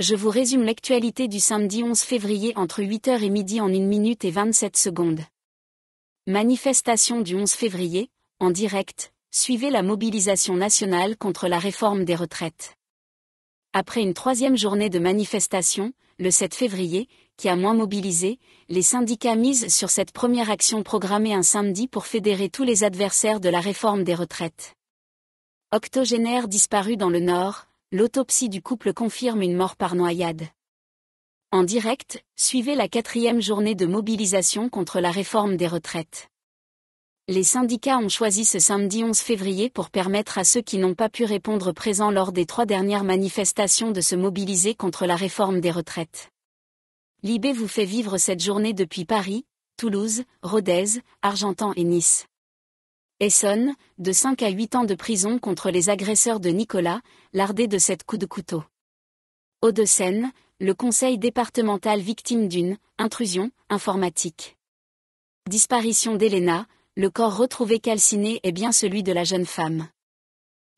je vous résume l'actualité du samedi 11 février entre 8h et midi en 1 minute et 27 secondes. Manifestation du 11 février, en direct, suivez la mobilisation nationale contre la réforme des retraites. Après une troisième journée de manifestation, le 7 février, qui a moins mobilisé, les syndicats misent sur cette première action programmée un samedi pour fédérer tous les adversaires de la réforme des retraites. Octogénaire disparu dans le Nord, L'autopsie du couple confirme une mort par noyade. En direct, suivez la quatrième journée de mobilisation contre la réforme des retraites. Les syndicats ont choisi ce samedi 11 février pour permettre à ceux qui n'ont pas pu répondre présents lors des trois dernières manifestations de se mobiliser contre la réforme des retraites. Libé vous fait vivre cette journée depuis Paris, Toulouse, Rodez, Argentan et Nice. Essonne, de 5 à 8 ans de prison contre les agresseurs de Nicolas, lardé de 7 coups de couteau. haut de seine le conseil départemental victime d'une intrusion informatique. Disparition d'Elena, le corps retrouvé calciné est bien celui de la jeune femme.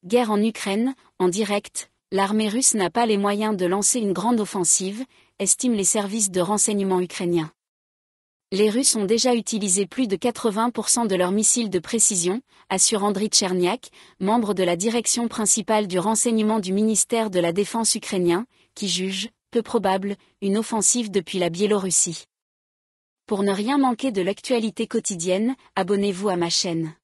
Guerre en Ukraine, en direct, l'armée russe n'a pas les moyens de lancer une grande offensive, estiment les services de renseignement ukrainiens. Les Russes ont déjà utilisé plus de 80% de leurs missiles de précision, assure Andriy Tcherniak, membre de la direction principale du renseignement du ministère de la Défense ukrainien, qui juge, peu probable, une offensive depuis la Biélorussie. Pour ne rien manquer de l'actualité quotidienne, abonnez-vous à ma chaîne.